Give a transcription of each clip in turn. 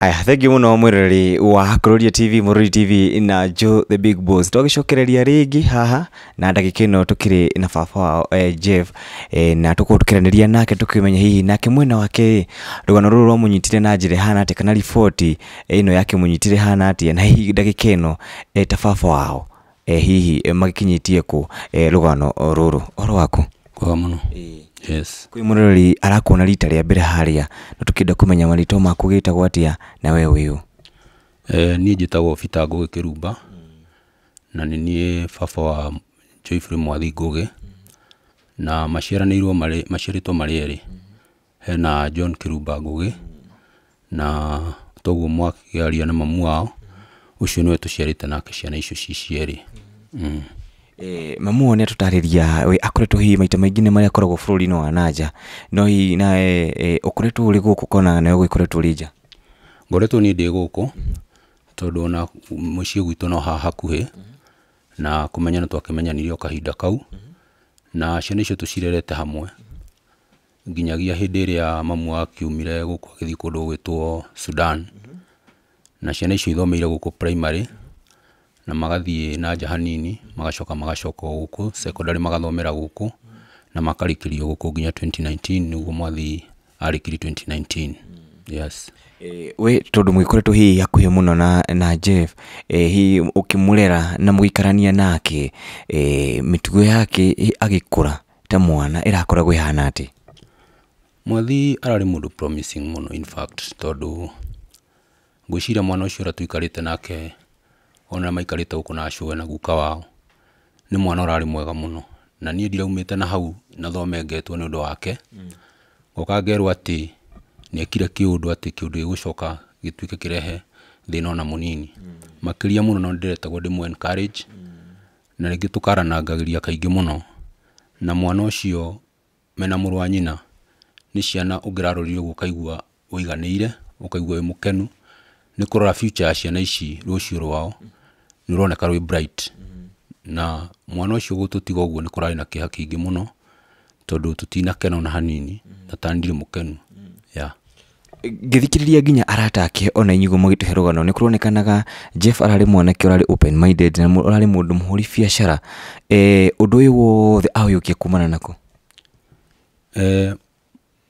Aya, thengiå må no mwä roreri wa kå rå tv må rori tv na jo the big boss twagĩcokereria rĩngĩ haha na ndagĩka ĩno tũkĩrĩ na baba wao eh, Jeff eh, na tũkorwo tũkĩranĩria nake tũkĩmenya hihi nake mwena wake rũgano rũrũ nyitire na njĩra hana atĩa kana riboti eh, ĩno eh, yakĩmũnyitire hana atĩa na hihi ndagĩka ĩno eh, ta baba wao eh, hihi eh, magĩkinyĩtie kũ eh, rũgano rũrũ ũhoro waku kwega mũno eh yes. må murori arakuona rita a mbere harĩa na tũkenda kũmenya marĩtwa maku gĩtagwo atĩa na we wĩũ eh, njä tagwo bita gä kä mm. na nĩ niĩ baba wa joifrey mwathi ngå gä na maciaranä irwo maciarä two marä mm. hena john ngå gä na toguo aria na mamu wao tå ciarä te nake ciana icio cicierä mm. mm. Eh, mamu ne tutariria we akoretwo hihi maita maingĩ nĩ marĩa akoragwo bũrũri-inĩ wa nanja no hihi na eh, ũkoretwo ũrĩ gũkũ kona nawe ũgĩkoretwo ũrĩ nja ngoretwo ni ndĩ gũkũ tondũ ona mũciĩ gwitũ no haha hakuhĩ na kũmenyana twakĩmenyanirie o kahinda kau na ciana icio tũcirerete hamwe nginyagia hĩndĩ ĩrĩa mamu akiumire gũkũ agĩthiĩ kũndũ gwĩtwo Sudan na ciana icio ithomeire gũkũ primary na magathiĩ na nja hanini magacoka magacoka gũkũ secondary magathomera gũkũ na makarikirio gũkũ nginya 2019 nĩguo mwathi arikiri 2019 yes we tondå mwä koretwo hihi hakuhä må no na, na jeff e, hihi å kä må rera na må gä nake e, mä tugo yake agä kå ra ta mwana ä rakoragwo ä hana atä mwathi ararä må ndå promising må no tondå ngwä ciria mwana å cio å rä te nake ona maikarite gũkũ na cũwe na guka wao ni mwana urari mwega muno na niĩ ndiraumĩte na hau na thome ngetwo ni ũndũ wake ngoka ngerwo atĩ nĩ ekire kĩũndũ atĩ kĩũndũ gĩgũcoka gĩtuĩke kĩrehe thĩna ona mũnini makĩria mũno no ndĩretagwo ndĩmũ encourage na rĩngĩ tũkaranangagĩria kaingi muno na mwana ucio mena murwa nyina ni ciana ũngĩrarorire ũkaigua ũiganĩire ukaigua wĩ mũkenu nĩ kũrora future ya ciana ici rucio rwao mm -hmm nä å roneka rwä na mwana å cio gå tå tiga å guo nä kå rarä na kä ha kä ingä må no tondå tå tinakena ona hanini na tandirä må kenu rä ngĩthikĩrĩria nginya arata ake ona inyuguo mũgĩtũhe rũgano nĩ kũronekanaga Jeff ararĩ mwanake ũrarĩ open minded na ũrarĩ mũndũ mũhũri biacara e, ũndũ ũyũ wothe ahũyũkia kumana nako e,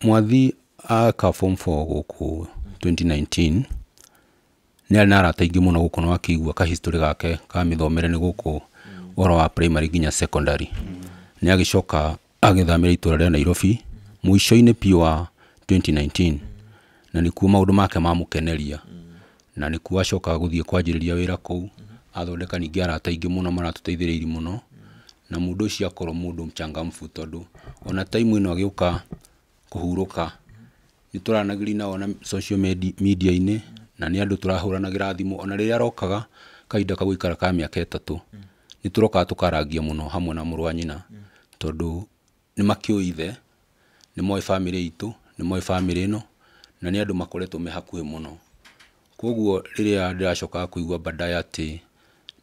mwathi aka gå kå gũkũ nä arä na arata aingä må no gå korwo akä ka history gake ka mä thomere nä gå kå å wa primary nginya secondary nä agä coka agäthamä ra itå ra rä a nairobi må ico-inä piå wa 2019 na nä kuo maå ndå make mamå keneria na nä kuo acoka gå thiä kwanjä rä ria wä ra kå athondeka ningä arata aingä må no maratå teithä rä iri må no na må ndå ũcio akorwo må ndå mchangamfu tondå ona taimu ä no agä å ka kå hurå ka nä tå ranagä ri nao na social media-inä na nä andå tå rahåranagä ra thimå ona rä rä a rokaga kahinda ka gå ka mä aka ätatå nä tå rokaga tå karangia må no hamwe na må rwa nyina tondå nä makä å ithe nä moä bamä rä itå nä moä bamä rä no na nä andå makoretwo me hakuhä må no koguo rä rä a ndä racokaga kå igua badaye atä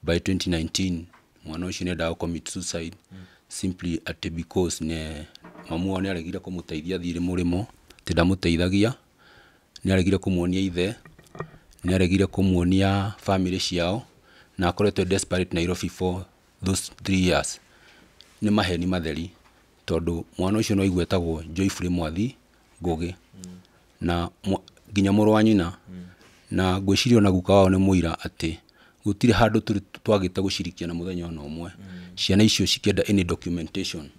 by 2019 mwana å cio nä endaga commit simply atä because nä mamu wao nä aregire kå må teithia thirä må rä aregire kå ithe nĩaregire kũmuonia family ciao na akoretwe desperate Nairobi for those three years ni maheni matheri tondu mwana ucio no igwetagwo Joyfrey Mwathi ngugi na nginya mũrũ wa nyina na ngwĩciria na guka wao ni muira ati gutire handu tũrĩ twagĩte gũcirikia na mũthenya ona umwe ciana icio cikenda any documentation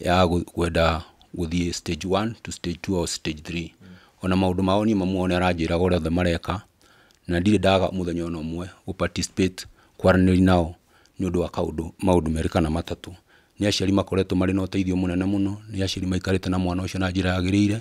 ya kwenda gũthiĩ stage 1 to stage 2 or stage 3 ona maũndũ maoni niĩ mamu wao nĩ othe mareka na ndirä ndaga må thenya ona mwe kwaranä nao nä å ndå wa kaå maå merä kana matatå nä aciari makoretwo marä na å teithio må nene må no nä aciari maikarä na mwana å na njä ra yagä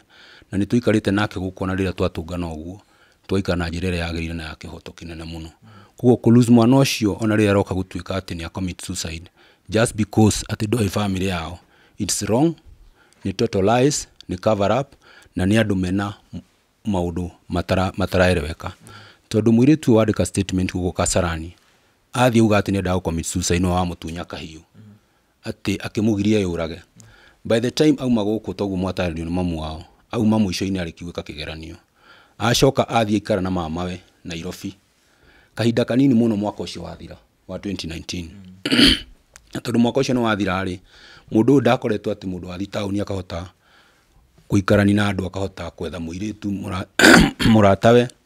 na nä tå te nake gå kuona rä rä a twatångana å guo twaikara na njä ra ä rä a yagä rä ire na ya kä hoto kä nene må no koguo mwana å cio ona rä rä a roka gå tuä ka atä nä just because atä ndoä bamä rä yao it's wrong ni total lies nä cover up na nä andå mena maå ndå mataraereweka matara tondu mwiritu wa dika statement guko kasarani athi uga ati niendaga commit suicide no wa mutunya kahiu ati akimugiria yurage by the time au magoko togu mwataririo ni mamu wao au auma muico-ini arikiugika kigeranio ashoka athi ikara na mamawe nairobi kahinda kanini muno mwaka ucio wathira wa 2019 tondu mwaka ucio no wathira ri mundu ndakoretwa ndakoretwo ati mundu wathi tauni akahota kuikarani na andu akahota kwetha muiritu muratawe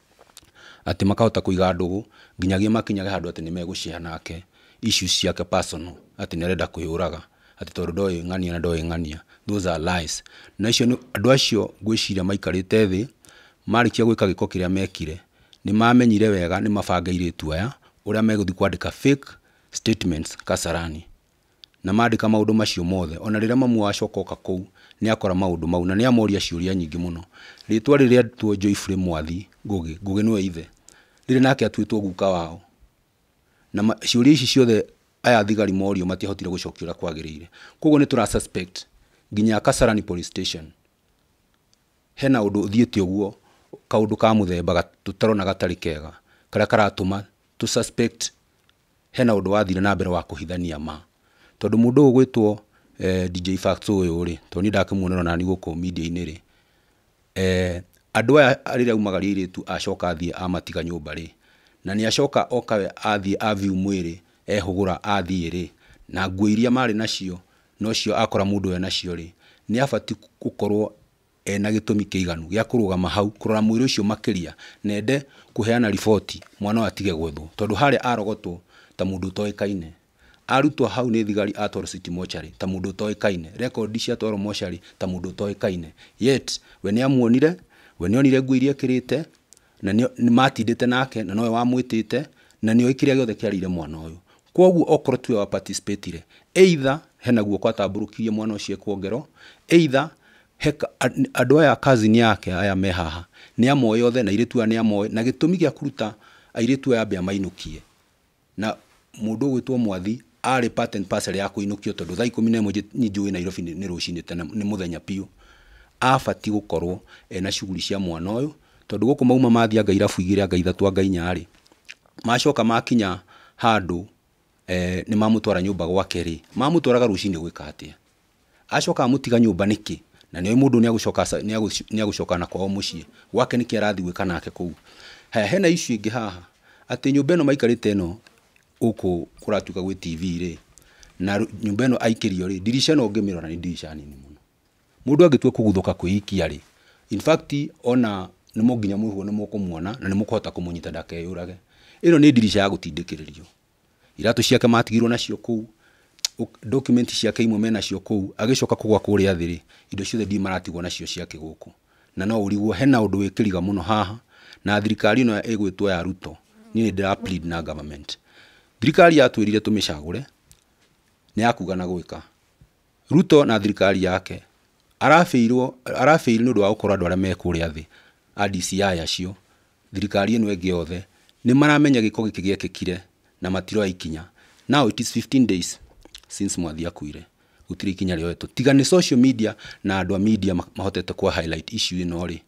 ati makahota kuiga ndugu ndå nginyagia makinyaga handu ati nä megå nake icu ciake personal ati nä arenda kwä å raga atä tondå ng'ania na ndoä ng'ania those are lies na icio andå acio gwiciria maikarite thi thä marä kia gwä ka mekire ni mamenyire wega ni mabange irä aya å rä a fake statements kasarani na mandika maundu macio mothe ona rira mamu ka kũu ni akora maundu mau na ni amoria ciũria nyingi muno ritwa riria tuo Joyfrey Mwathi ngugi ngugi nĩwe ithe ndire nake atuitwo guka wao na ria ici ciothe aya thigari morio matiahotire gucokia uria kwagiriire koguo ni tura suspect nginya kasarani police station hena undu thiete uguo kaundu ka muthemba tutarona gatari kega karia karatuma tu suspect hena undu wathire na mbere wa kuhithania ma tondu mundu ugwitwo eh, DJ Facts uyu ri tondu ni ndakimuonera nani guku media-ini ri eh, andå aya rä rä aumagaria irä tu acoka athiä amatiga nyå mba rä na nä acoka okawe athiä aviu mwä rä ehå gå ra athiä rä na nguo iria marä nacio nocio akora må ndå ũyå nacio rä nä abati gũkorwo ena gä tå mi kä iganu gä a kå rå gama hau kå rora mwä rä å cio makä ria nende kå heana riboti mwana atige gwethwo tondå harä arogotwo ta må ndå å toä kaine arutwo hau nä thigari atwarwo city mochari ta må ndå å toä kaine rekondi ciatwarwo mochari ta må ndå å toä kaine yet we nä amuonire we nä onire nguo iria kä rä te na matindä te nake na nowe wamwä te na nä oä kä rä a gä othe kä arä mwana å yå koguo okorwo tuwe waparticipatire eitha hena guoko atambũrũkirie mwana ũcio kwongero eitha andũ aya kazini yake aya me haha nĩ amoe othe na airĩtu aya nĩ amoe na gĩtũmi gĩa kũruta airĩtu aya ambe amainũkie na mũndũ ũgwĩtwo mwathi arĩ patent parcel ya kũinũkio tondũ thaa ikũmi na ĩmwe njũĩ nairobi nĩ rũcinĩ tene nĩ mũthenya piũ abatiĩ gukorwo ena cuguri cia mwana ũyũ tondu gũkũ mauma mathi anga irafu igĩrĩ anga ithatu anga inya ri macoka makinya handu eh, ni mamutwara nyumba gwake ri mamutwara ga rucini gwika atia acoka amũtiga nyumba niki na ni ni agucoka ni agucoka na kwao mũciĩ gwake niki arathi gwika nake he he na icu ingi haha ati nyumba ĩno maikarite ĩno gũkũ kuratuka gwe tv ri na nyumba ĩno aikirio ri dirisha no ngimirora ni dirisha nini mũno mundu angitua kuguthũka kwĩikia rĩ in fact ona nĩ mũnginya mwĩhuo nĩ mũkũmuona na nĩ mũkũhota kũmũnyita ndakeyũrage ĩno nĩ ndirica ya gũtindĩkĩrĩrio iratũ ciake matigirwo nacio kũu document ciake imwe menacio cio agĩcoka agicoka kugwa kuri athiri indo ciothe ndii maratigwo nacio ciake guku na no ũrigwo hena undu wikiriga muno haha na thirikari ĩno ĩgwĩtwo ya Ruto ni ni ndĩra plead na government thirikari yatwĩrire tũmĩcagũre nĩ yakuga na gwika Ruto na thirikari yake arabeirwo arabeire nä å ndå wa gå korwo andå arĩa mekå rä a thä adci acio thirikari ä no ä ngä othe nä maramenya gä ko gä kä gä ekĩkire na matiroa ikinya now it is 15 days since mwathi akuire gũtirĩ ikinya rĩoetwo tiga nĩ social media na andũ a media mahotete kwa highlight issue ĩno rĩ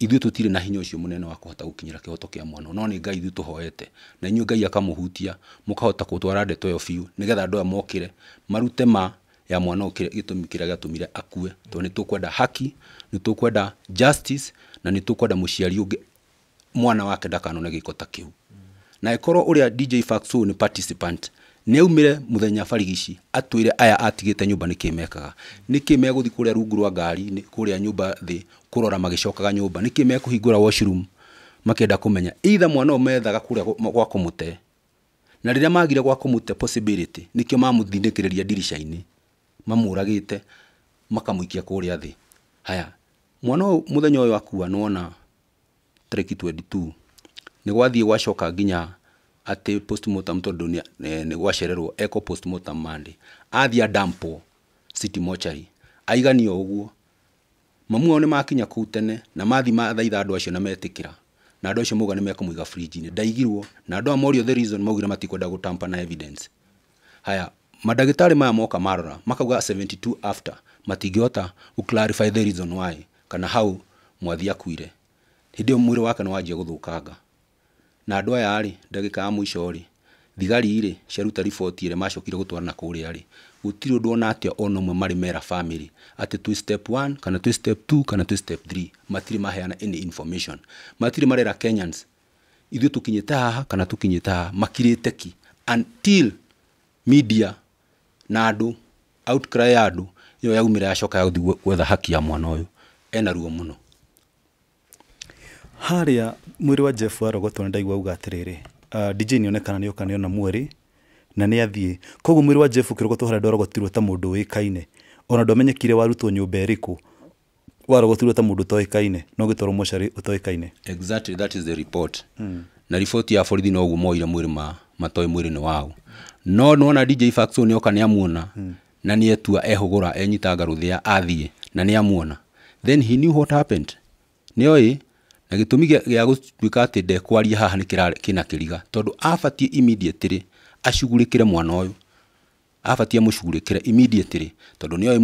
ithuĩ tũtirĩ na hinya ũcio mũnene wa kũhota gũkinyĩra kĩhoto kĩa mwana no nĩ ngai ithuĩ tũhoete na inyuĩ ngai akamũhutia mũkahota gũtwara ndeto ĩyo biũ nĩgetha andũ aya mokĩre marute ma ya mwana gitumi kiria giatumire akue to ni tukwenda haki ni tukwenda justice na ni tukwenda muciari ungi mwana wake ndakanone giko ta kiu na ikorwo uria DJ Faxu ni participant nä aumire muthenya barigici atwire aya atigite nyumba nä kä mekaga nä kä megåthi kå rä a rungu rwa ngari kå rä a nyumba thä kå rora magä cokaga nyumba nä kä mekå hingå ra washroom makä kå menya itha mwana å methaga kå rä a gwa må te na rä rä a magire gwa kå må te nä kä mamå thinä kä rä ria ndirica mamuragite makamuikia kuria thi haya mwana ũyũ mũthenya akua nona tarĩki 22 nĩ gwathiĩ gwacoka nginya atĩ postmortem tondũ ni gwacererwo eco postmortem mande athiĩ adampo city mochari aiganio ũguo mamu ni makinya kũu tene na mathi mathaitha andu acio na metikira na andũ acio mauga nĩ mekũmũiga fridge ni daigirwo na andũ a the reason maugire matikwenda gutampa na evidence haya madagitari maya moka marora makauga 72 after matingĩhota gũclarify the reason why kana hau mwathi akuire hĩndĩ ĩyo mwĩrĩ wake nĩwanjia gũthũkanga na andũ aya rĩ ndagĩka ya mũico rĩ thigari rĩ ciaruta riboti ĩrĩa macokire gũtwarana kũrĩa rĩ gũtirĩ ũndũ ona atĩa ona ũmwe marĩ mera family ati twĩ step 1 kana twĩ step 2 kana twĩ step 3 matirĩ maheana any information matiri marera Kenyans ithuĩ tũkinyĩte haha kana tũkinyĩte haha makirĩte ki until media na andu outcry ya andu yo yaumire yacoka ya guthii gwetha haki ya mwana uyu ena ruo muno harĩa mwĩrĩ wa jeff warogotwo nĩ ndaigua auga atĩrĩrĩ uh, ah, dj nĩ onekana nĩ okanio ona mweri na nĩ athiĩ koguo mwĩrĩ wa jeff ũkĩrogotwo harĩa ndwarogotirwo ta mũndũ ũĩkaine ona amenyekire warutwo nyũmba ĩrĩkũ warogotirwo ta mũndũ ũtoĩkaine no gĩtwarwo mocari ũtoĩkaine exactly that is the report mm na riboti ya borithi noguo moire mwiri ma matoi mwiri ni wao no no na DJ Faxo nĩoka nĩamuona hmm. na ni nĩetua ehũgũra enyitanga rũthĩa athie na ni nĩamuona then he knew what happened ni oi na gitumi gĩtũmi gĩa gũtuĩka atĩ ndekwaria haha nĩ kina kiriga tondu abatiĩ immediately ashugurikire mwana ũyũ abatiĩ amũcugurĩkĩre immediately tondu ni oi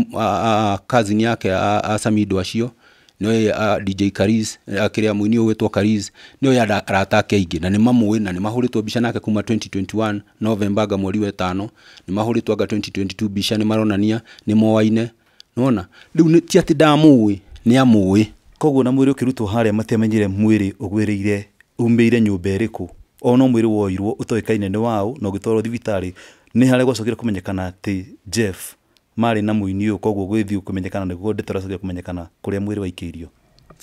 kazi yake a Samido nä ah, dj karis akä ah, rä a må ini å gwä two karis nä oä arata ake aingä na nä mamå na nä mahå rä two mbica nake kuma 2021 novemba nga mweri wetano nä mahå rä two anga 2022 mbica nä maronania nä moaine nona rä u ti atä ndamå ä nä amå ä koguo na mwä rä å kä rutwo harä a matiamenyire mwä rä å gwä rä ire umä ire nyå mba ä rä kå ona mwä rä woirwo å toä kaine nä waå na å gä twarwo thibitarä nä harä gwacokire kå menyekana atä jeff marä na muini ini å yå koguo gwä thiä kå nä guo ndeteracaria kå menyekana kå rä a mwä rä waikä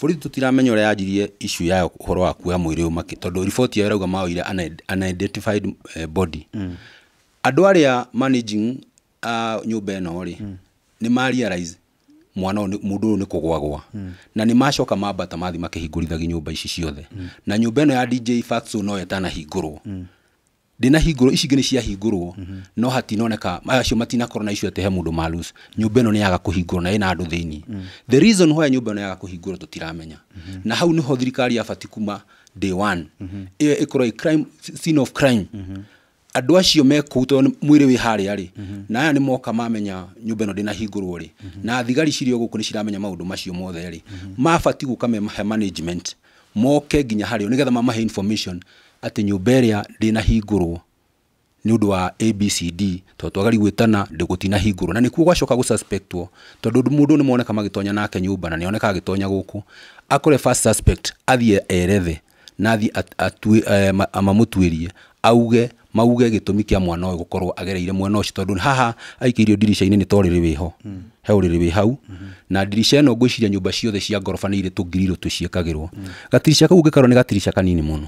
borithi tutiramenya ũrĩa yanjirie ishu ya ũhoro wa kuoya mwĩrĩ ũyũ makĩ tondũ riboti ĩyo ĩrauga maoire unidentified eh, body mm. andũ arĩa managing a uh, nyũmba ĩno rĩ mm. nĩ marealize mwana mũndũ ũyũ nĩ kũgwagwa mm. na nĩ macoka mambata mathi makĩhingũrithagia nyũmba ici ciothe mm. na nyũmba ĩno ya DJ Fatso no ĩtanahingũrwo mm ndina hingurwo ici ingĩ nĩ ciahingurwo mhm. no hatinoneka acio matinakorwo na icio atĩ he mũndũ marus nyũmba ĩno nĩ yaga kũhingũrwo na ĩna andũ thĩinĩ mm. the reason why nyũmba ĩno yaga kũhingũrwo tũtiramenya mhm. na hau nĩho thirikari yabati kuma day one mhm. ĩyo ĩkorwo crime scene of crime andå acio mekå to mwä wi wä harä a rä na aya ni moka mamenya nyumba mba ä no ri na hingå na thigari cirä o gå kå ciramenya maundu macio mothe rä mabati gå ka memahe moke nginya harä o nä getha mamahe atĩ nyũmba ĩrĩa ndĩnahingũrwo nĩ ũndũ wa abcd tondũ twagari gwĩtana ndĩgũtinahingũrwo na kuo gwacoka gũsuspectwo må ndå nä moneka tonya nake mba na oneka agĩtonya gũkũ akore first suspect athiä erethe na tuä eh, rie auge mauge gitumi kia mwana uyu gukorwo agereire mwena ucio tondu haha aikirio dirisha ini ni toriri wiho he uriri wi hau na dirisha ino ngwiciria nyumba ciothe cia ngoroba ni iri tungiriru tuciikagirwo mm. gatirisha kau ngikarwo ni gatirisha kanini muno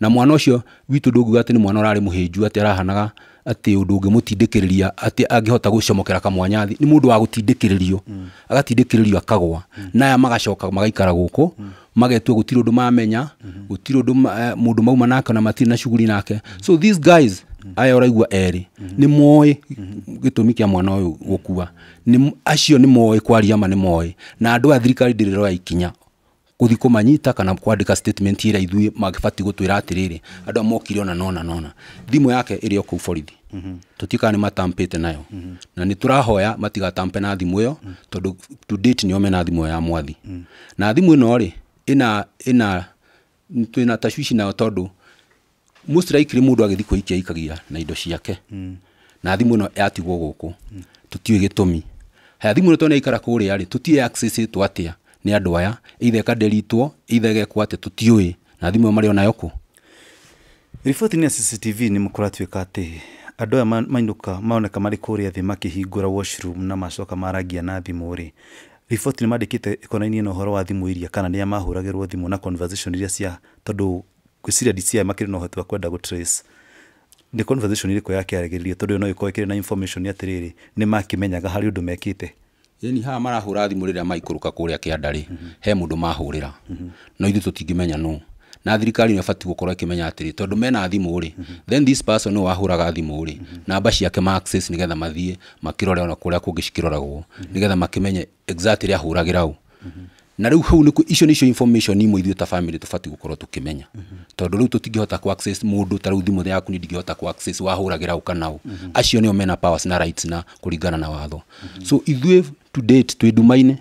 na mwana ucio witu ndungiuga ati ni mwana urari muhinju ati arahanaga atä å ndå å ngä må kä rä ria atä angä hota gå comokera kamwanya nä må ndå wa gå tindäkä rä rio mm. agatindä kä rä rio akagwa mm. naya magacoka magaikara gå kå mm. magetua gå tirå ndå mamenya gå tirå ndå må ndå mauma nake na matirä na cuguri nake so these guys aya ũraigua erĩ mm-hmm. nĩ moĩ mm-hmm. gĩtũmi kĩa mwana gå kua acio nä moä kwaria ma nĩ moĩ na andå a thirikari ya ikinya guthi kumanyita kana kwandika statement ira ithuĩ mangĩbatiĩ gutwira atiriri andũ amokire ona nona nona thimũ yake iri oku kũu borithi mm -hmm. tũtikaa nĩ nayo mm -hmm. na nĩ tũrahoya matigatampe na thimũ yo mm -hmm. to date ni omena na ya mwathi mm -hmm. na thimũ ĩno rĩ ina ĩna twĩna tashwishi nayo tondũ most likely mũndũ agĩthiĩ kwĩikia ikagia na indo ciake mm. na thimũ ino yatigwo guku mm. tũtiũĩ gĩtũmi haya thimũ ino twana ikara kũrĩa rĩ tũtiĩ access ĩtwo atĩa nä andå aya ithe kanderitwo ithe gekwo atä tå tiå na thimå ä marä onayo kå riboti-inä cctv nä må koratuä ka atä andå aya mainũka maoneka marä kå rä a thä makĩhingũra washroom na macoka marangia na thimå rĩ riboti nä mandä kä te konainie na å horo wa thimå iria kana nä arä a mahå ragä rwo thimå na conversation iria cia tondå gwä ciria dci makärä na å hoti wa kwenda gå trace nä conversation irä kå yakä arä gä rä rio tondå no ä korwo ä na information atĩ rä rä nä makä menyaga harä å ndå mekä te ni haha marahura thimå rä rä a maikårå kå rä a kä mhm. he må ndå mahå rä ra mhm. no ithuä tå no na thirikari nä batiĩ gũkorwo ĩkĩmenya atĩrĩ tondũ mena thimũ rĩ mhm. then this person nĩ wahũraga thimũ rĩ namba ciake ma access getha mathiĩ makĩrore ona kũrĩa kũngĩ cikĩroragwo nĩgetha makĩmenye exact rĩa ahũragĩra ũ na riu hau niko icio nicio information imwe ithuĩ ta family tubatiĩ gũkorwo tũkĩmenya tondå tingä hota må ndå ta u thimå yaku nĩndingĩhota kũ wahũragĩra ũka nao mhm. acio o mena powers na rights na na watho so twä to date twĩ nduma-inĩ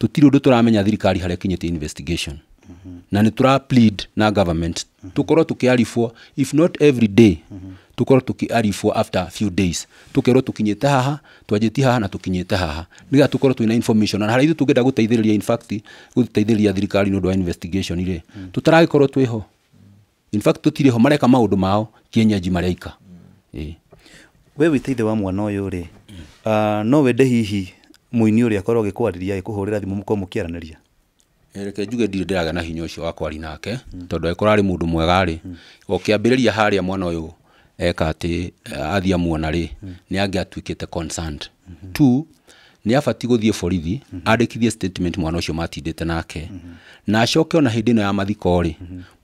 tũtirĩ ũndũ tũramenya thirikari harĩa kinyĩte investigation mhm. na nä tå plead na government mhm. tũkorwo tũkĩaribwo if not every day tukorwo tukiarifwo after few days tukerwo tukinyite haha twanjiti haha na tukinyite haha nigetha tukorwo twina information na harĩa ithu tungenda guteithĩrĩria in fact guteithĩrĩria thirikari nĩ ũndũ wa investigation ire mm. tũtaragĩkorwo twĩho in fact tutire ho mareka maũndũ mao kienyeji mareka eh hmm. we we wĩteithe wa mwana ũyũ ri ah no we de hihi muini uri akoro gikwariria ikuhurira thimu muko mũkĩaranĩria ereke juge dire ndĩragĩa na hinyo cio wa kwari nake hmm. tondũ agĩkorwo mundu mwega ri hmm. okiambiriria haria mwana ũyũ eka atä eh, athia muona rä nä angä atuä te concerned tu nä afati gå thiä borithi andä statement mwana å cio matindä te nake na acoke ona hä ndä ä no ya mathiko ri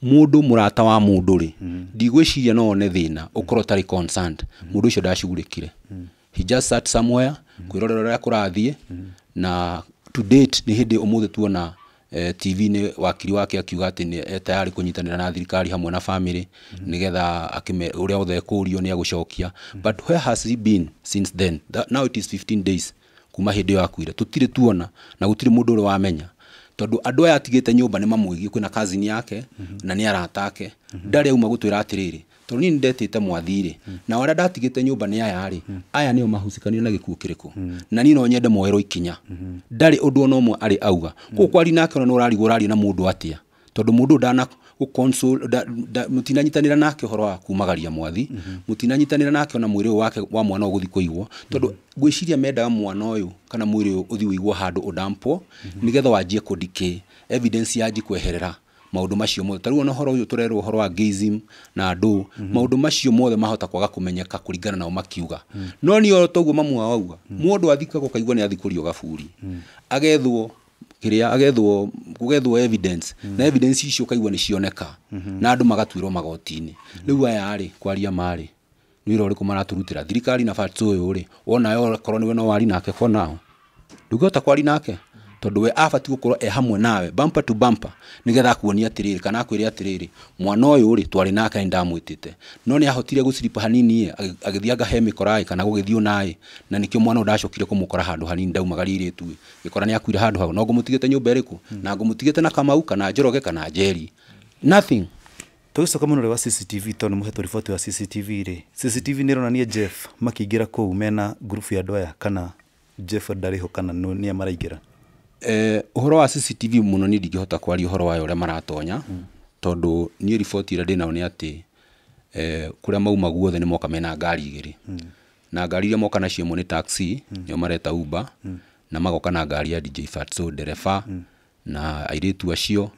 må ndå må rata wa må ndå rä ndigwä ciria no one thä na å korwo tarä må ndå å cio sat kire kwä rorera rä a kå rathiä na to date ni hä ndä å må tuona Eh, tv ni wakiri wake akiuga atä ni eh, tayari kå nyitanä ra na thirikari hamwe na bamä mhm. nä getha å rä a othe ekå rio nä cokia mhm. but where has he been since then That, now it is 15 days kuma hä ndä ä yo akuire tå tirä tuona na gå tirä må ndå å rä wamenya tondå andå aya atigä te nyå mba nä kazini kwä mhm. na yake na nä arata ake mm auma gå twä ra atä rä rä tondå niä nä ndetete mwathirä hmm. nao arä a ndatigä te nyå mba nä aya hmm. aya nä o mahucikanio na gä kuå kä rä kå na ni no nyende moerwo ikinya hmm. ndarä å ndå ona å arä auga kå u kwari nake ona nä å rarigwo å na må ndå atä a tondå må ndå å ndana må tinanyitanä ra nake å horo wa kumagaria mwathi må tinanyitanä ra nake ona mwä rä wake wa mwana å gå kå igwo tondå gwä ciria mendaga mwana å yå kana mwä rä å å thi å igwo handå å ndampwo nä getha wanjie kå ndikä evidence yanji kweherera maundu macio mothe tarä ona horo å yå tå rerwo horo wa gizim na ndå maundu macio mothe mahota kwaga kumenyeka kuringana nao makiuga no nä oro toguo mamwe wauga må athikagwo kaigua nä athikå rio gaburi agethwo kiria agethwo kugethwo evidence na evidence icio kaigua ni cioneka na andu magatuirwo magoti riu mm -hmm. aya ari kwaria mari ni wira uriku maraturutira thirikari na fatu uyu ri wona yo korwo niwe no wari nake kwa nao ndungihota kwari nake tondu we abati gukorwo e hamwe nawe bumper to bumper nigetha akuonia atiriri kana akwire atiriri mwana uyu ri twari nake ndamwitite no ni ahotire guciripa hanini agithia agithianga he mikorai kana gugithio nai na nikio mwana ndacokire kumukora handu hanini ndaumagarire tu gikora ni akuire handu hau no ngumutigite nyumba iriku hmm. na ngumutigite na kamau kana njoroge kana jeri nothing tugicoka muno ri wa cctv tondu muhetwo report wa cctv ri cctv ni ronania jeff makigira ko umena group ya doya kana jeff dariho kana no ni amaraigira uhoro eh, wa CCTV muno ni ndingihota kwaria uhoro wayo ũrĩa maratonya hmm. tondũ niĩ riboti ĩrĩa ndĩnayo nĩ atĩ eh, kũrĩa mauma guothe ni moka mena ngari igĩrĩ hmm. na ngari iria moka nacio ĩmwe ni taxi hmm. nĩo mareta Uber na magoka na ngari ya DJ fat Fatso ndereba na airĩtu acio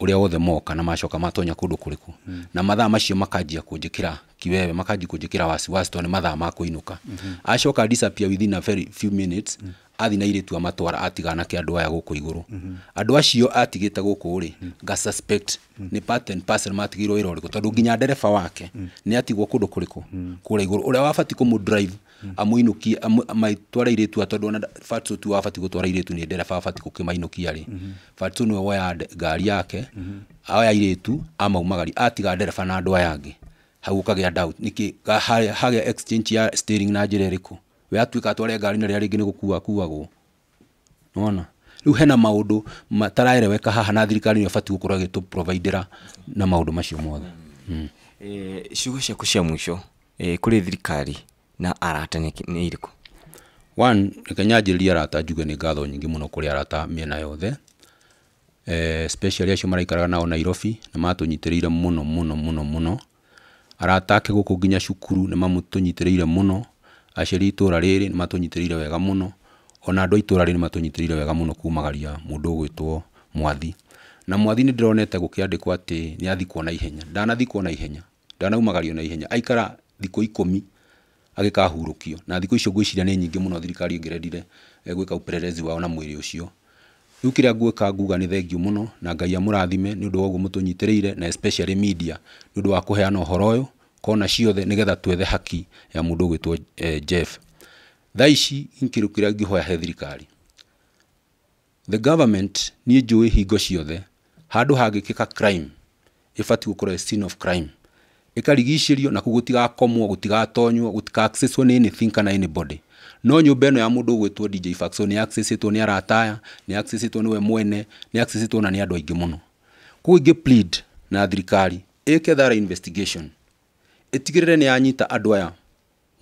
ũrĩa wothe moka na macoka matonya kũndũ kũrĩkũ na mathaa macio makanjia kũnjĩkĩra kiwewe makanjia wasi wasiwasi tondũ nĩ mathaa ma kũinũka acoka disappear within a very few minutes athi na iritu amatwara atigana ke andu aya guku iguru mhm. andu acio atigite guku ri nga mhm. suspect mhm. ni pattern person matigirwo wira uriku tondu nginya ndereba wake ni atigwo kundu kuriku kuria iguru uria wabati kumu drive amuinukie maitwara iritu tondu ona fatso tu wabati gutwara iritu ni ndereba wabati gukimainukia ri fatso niwe woya ngari yake oya iritu amaumagari atiga ndereba na andu aya angi hau ukagä a niki hagä a exchange ya steering na njä ra ä we atuika atware ngari na rä rĩngĩ nĩ gũkua akuagwo nona rä u hena maå ndå mataraereweka haha na thirikari nä abatiĩ gũkorwo agä na maå ndå macio mothe hmm. ciugo ciaku cia mũico kũrĩ thirikari na arata nĩ irĩkũ reke nyanjĩrĩrie arata njuge nĩ ngatho nyingĩ mũno kũrĩ arata mĩena yothe eh, special acio maraikaraga nao nairobi na no mũno mũno mũno mũno arata ake kå nginya cukuru ire må no aciari itũra rĩrĩ nĩ matũnyitĩrĩire wega mũno ona andũ a itũra rĩrĩ nĩ matũnyitĩrĩire wega mũno kumagaria mũndũ ũgwĩtwo mwathi na mwathi nĩ ndĩronete gũkĩandĩkwo atĩ nĩ athikwo na ihenya ndanathikwo na ihenya ndanaumagario na ihenya aikara thikũ ikũmi agĩkahurũkio na thikũ icio ngwĩciria nĩ nyingĩ mũno thirikari ĩngĩrendire eh, gwĩka upelelezi wao na mwĩrĩ ũcio rĩu kĩrĩa ngwĩka nguga nĩ thengiũ mũno na ngai amũrathime nĩ ũndũ wa ũguo mũtũnyitĩrĩire na especially media nĩ ũndũ wa kũheana ũhoro ũyũ kona ciothe nigetha twethe haki ya mundu eh, Jeff thaa ici nkiru kiria ngihoya he thirikari the government niä njå ä hingo ciothe handu hangä ka crime ifati gũkorwo scene of crime ĩkarigicĩrio na kũu gũtigakomwo gũtigatonywo gũtikaccesswo nĩ anything kana anybody no nyũmba ĩno ya mundu ũgwĩtwo DJ Faxo nĩ accessĩtwo ni arataya ni nĩ ni we mwene nĩ accessĩtwo na ni andũ aingĩ muno kũu ingĩ plead na thirikari ĩke thara investigation ĩtigĩrĩre nĩ yanyita andũ aya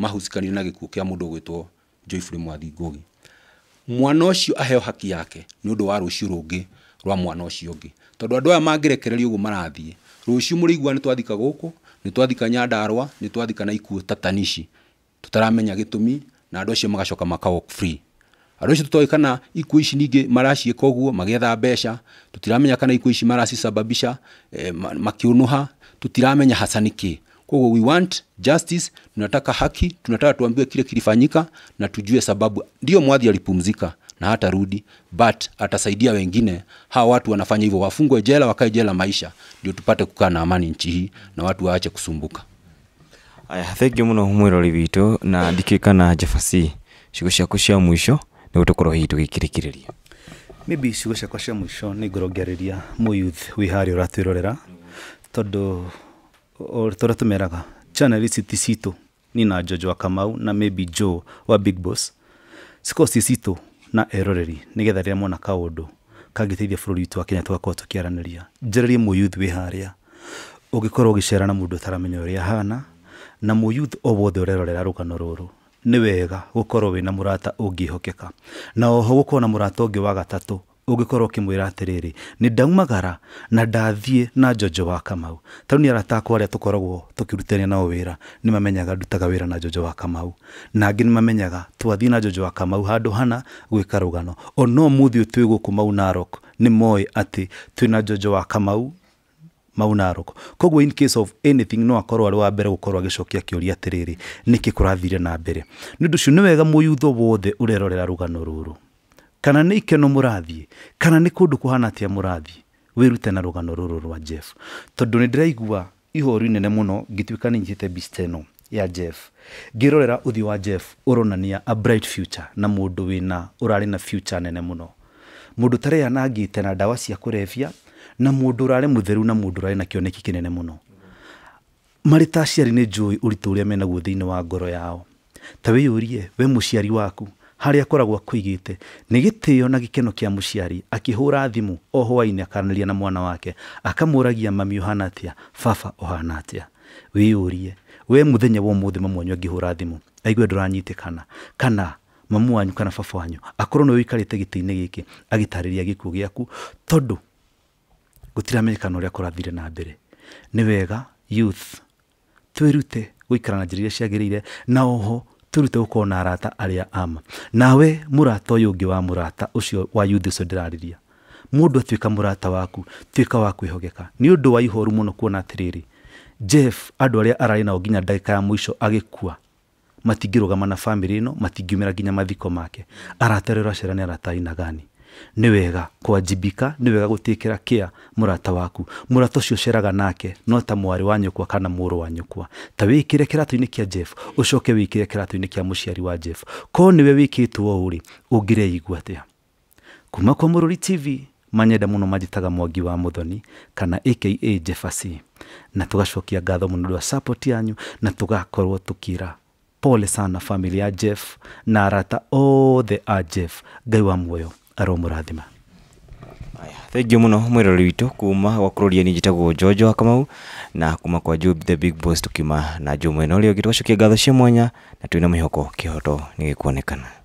mahucikanire na gĩkuũ kĩa mũndũ ũgwĩtwo Joyfrey Mwathi Ngũgi mwana ũcio aheo haki yake nĩ ũndũ wa rũciũ rũngĩ rwa mwana ũcio ũngĩ tondũ andũ aya mangĩrekererio ũguo marathiĩ rũciũ mũrĩigua nĩ twathika gũkũ nĩ twathika nyandarwa nĩ twathika na ikuũ tatanishi tũtaramenya gĩtũmi na andũ acio magacoka maka walk free andũ acio tũtoĩ kana ikuũ ici ningĩ maraciĩka ũguo magĩetha mbeca tũtiramenya kana ikuũ ici maracicababisha eh, makĩũnũha tũtiramenya hasa nĩkĩĩ kwa hivyo we want justice, tunataka haki, tunataka tuambiwe kile kilifanyika na tujue sababu. Ndio Mwadhi alipumzika na hata rudi, but atasaidia wengine. Hawa watu wanafanya hivyo, wafungwe jela, wakae jela maisha, ndio tupate kukaa na amani nchi hii na watu waache kusumbuka. Aya, thengio muno mwirori witu na ndikirikana jabasi ciugo ciaku kushia mwisho ni gutukorwo hihi tugikirikiriria maybe ciugo ciakwa cia mwisho ni ngorongeriria muyuth wi haria uratwirorera tondu tũrĩa tũmeraga chanelisti citũ ni na jojo wa kamau na maybe joe wa big boss cikorwo ci citũ na eroreri nĩgetha rĩrĩa mona kaũndũ kangĩteithia bũrũri witũ wa kenya tũgakorwo tũkĩaranĩria njererie mũyuthi wĩ harĩa ũngĩkorwo å na mũndũ ũtaramenya ũrĩa hana na mũyuthi o wothe ũrerorera rå rũrũ nä wega rata å ngä hokeka na oho korwo na å ngä wa gatatå ugikorwo ukimwira atiriri ni ndaumagara na ndathie na njonjo wa kamau ta ni arata akwa aria tukoragwo tukirutania nao wira ni mamenyaga ndutaga wira na njonjo wa kamau na angi ni mamenyaga twathie na njonjo wa kamau handu hana gwika rugano ona muthi utwi guku mau narok ni moe ati na njonjo wa kamau mau narok koguo in case of anything no akorwo arĩ wa mbere gũkorwo agĩcokia kĩũria atĩrĩrĩ nĩkĩ kũrathire na mbere nĩ ũndũ ũcio nĩ wega mũyutho wothe ũrerorera rũgano rũrũ kana nä ikeno må rathiä kana nä kå ndå kå hana atä a må rathiä wä rute na rå gano rå rå rwa jeff tondå nä ndä raigua ihoru inene må no ngä ka nä nyitä ya jeff ngä å thiå wa jeff å ronania a bright future na må ndå wä na å rarä na future nene må no må ndå tareanangä te na ndawa cia kå rebia na må ndå å rarä må theru na må ndå å rarä na kä kĩnene må no marä ta aciari nä njå å ritå å rä a menaguo thä inä wa ngoro yao ta wä yå rie we må ciari waku a akoragwo gä ni o na gikeno akä muciari akihura thimu o hwaini ria na mwana wake akamuragia mami uhana atia baba uhana atia wiurie we muthenya wa muthi mamu wanyu angihura thimu aigue nduranyitikana kana mamu wanyu kana baba wanyu akorwo niwe wikarite giti-ini giki agitariria gikuo giaku tondu gutiramenyekana uria kurathire na mbere ni wega youth twirute guikara na njira iria ciagirire na oho turute korwo na arata aria ama nawe murata uyu ngä wa murata ucio wa yuthi ucio ndirariria mundu må murata waku tuika wa nä ni undu wa ihoru muno kuona atiriri jeff arä aria ararä nao nginya ka ya matingä agikua gama na no matingiumä ra nginya mathiko make arata rä acera nĩ arata aina gani nä wega kwanjibika nä wega gå tä kä ra kä a må rata waku må rata å cio ceraga nake no ta mwarä wa nyåkwa kana må rå wa nyåkwa ta wä kä re kä ratå-inä kä a jeff å coke wä kä re kä ratå-inä kä a må ciari wa jeff korwo nä we wä kä two å rä å ngä reigua atä a kuma kwa må rå ri tv manyenda må no manjĩtaga mwangi wa mũthoni kana aka jefasi na tũgacokia ngatho må wa support yanyu na tũgakorwo tũkĩra pole sana familia jeff na arata othe a jeff ngai wa muoyo aromurathima thengiå må no mwä rori witå kuma gwa kå roria ni njätagwo njonjo wa kamau na kuma kwa Job the big boss tukima na njå mwena å rä å gä twacå ngatho cia mwanya na twä na mä hoko kä hoto nä gä kuonekana